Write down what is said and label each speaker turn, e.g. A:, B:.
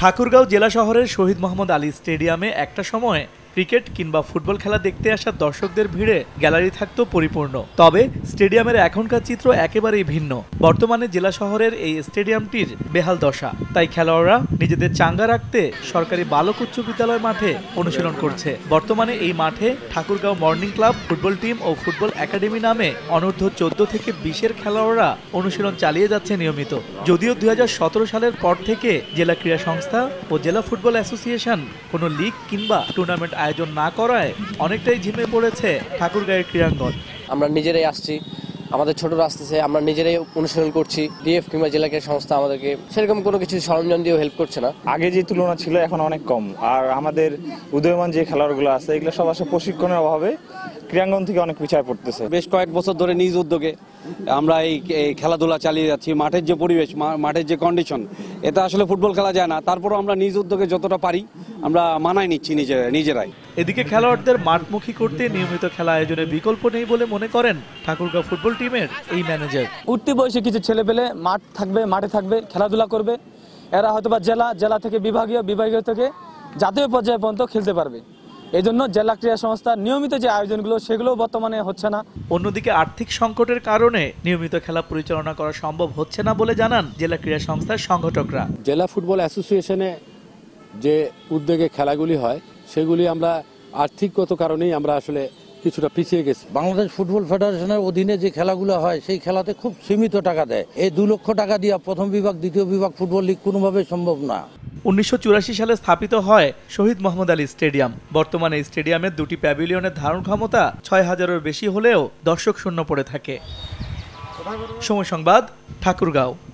A: ঠাকুরগাঁও জেলা শহরের শহীদ মোহাম্মদ আলী স্টেডিয়ামে একটা সময় ক্রিকেট কিংবা ফুটবল খেলা দেখতে আসা দর্শকদের ভিড়ে গ্যালারি থাকতো পরিপূর্ণ তবে স্টেডিয়ামের এখনকার চিত্র একেবারেই ভিন্ন বর্তমানে জেলা শহরের এই স্টেডিয়ামটির বেহাল দশা তাই খেলোয়াড়রা নিজেদের চাঙ্গা রাখতে সরকারি বালক উচ্চ বিদ্যালয় মাঠে অনুশীলন করছে বর্তমানে এই মাঠে Thakurgaon morning club football team ও ফুটবল একাডেমি নামে অনূর্ধ্ব চোদ্দ থেকে বিশের খেলোয়াড়রা অনুশীলন চালিয়ে যাচ্ছে নিয়মিত যদিও দুই সালের পর থেকে জেলা ক্রীড়া সংস্থা ও জেলা ফুটবল অ্যাসোসিয়েশন কোনো লিগ কিংবা টুর্নামেন্ট আয়োজন না করায় অনেকটাই ঝিমে পড়েছে ঠাকুরগাঁয়ের ক্রীড়াঙ্গন
B: আমরা নিজেরাই আসছি আমাদের ছোট আসতেছে আমরা নিজেরাই অনুশীলন করছি ডিএফ কিংবা জেলাকে সংস্থা আমাদেরকে সেরকম কোনো কিছু সরঞ্জাম দিয়েও হেল্প করছে না আগে যে তুলনা ছিল এখন অনেক কম আর আমাদের উদয়মান যে খেলোয়াড়গুলো আছে এগুলো সব আসলে প্রশিক্ষণের অভাবে ক্রীড়াঙ্গন থেকে অনেক পিছায় পড়তেছে বেশ কয়েক বছর ধরে নিজ উদ্যোগে আমরা এই খেলাধুলা চালিয়ে যাচ্ছি মাঠের যে পরিবেশ মাঠের যে কন্ডিশন এটা আসলে ফুটবল খেলা যায় না তারপরও আমরা নিজ উদ্যোগে যতটা পারি আমরা মানায় নিচ্ছি নিজেরাই এদিকে খেলোয়াড়দের মাঠমুখী করতে নিয়মিত খেলা আয়োজনে বিকল্প নেই বলে মনে করেন ঠাকুরগাঁও ফুটবল টিমের এই ম্যানেজার উঠতি বয়সে কিছু ছেলে পেলে মাঠ থাকবে মাঠে থাকবে খেলাধুলা করবে এরা হয়তোবা জেলা জেলা থেকে বিভাগীয় বিভাগীয় থেকে জাতীয় পর্যায়ে পর্যন্ত খেলতে পারবে এজন্য জেলা ক্রীড়া সংস্থার নিয়মিত যে আয়োজনগুলো সেগুলো বর্তমানে হচ্ছে না অন্যদিকে
A: আর্থিক সংকটের কারণে নিয়মিত খেলা পরিচালনা করা সম্ভব হচ্ছে না বলে জানান জেলা ক্রীড়া সংস্থার
C: সংগঠকরা জেলা ফুটবল অ্যাসোসিয়েশনে যে উদ্যোগে খেলাগুলি হয় সেগুলি আমরা আর্থিকগত কারণেই আমরা আসলে কিছুটা পিছিয়ে গেছে বাংলাদেশ ফুটবল ফেডারেশনের অধীনে যে খেলাগুলো হয় সেই খেলাতে খুব সীমিত টাকা দেয় এই দু লক্ষ টাকা দিয়ে প্রথম বিভাগ দ্বিতীয় বিভাগ ফুটবল লিগ কোনোভাবে সম্ভব না
A: উনিশশো সালে স্থাপিত হয় শহীদ মোহাম্মদ আলী স্টেডিয়াম বর্তমানে স্টেডিয়ামের দুটি প্যাভিলিয়নের ধারণ ক্ষমতা ছয় হাজারের বেশি হলেও দর্শক শূন্য পড়ে থাকে সময় সংবাদ ঠাকুরগাঁও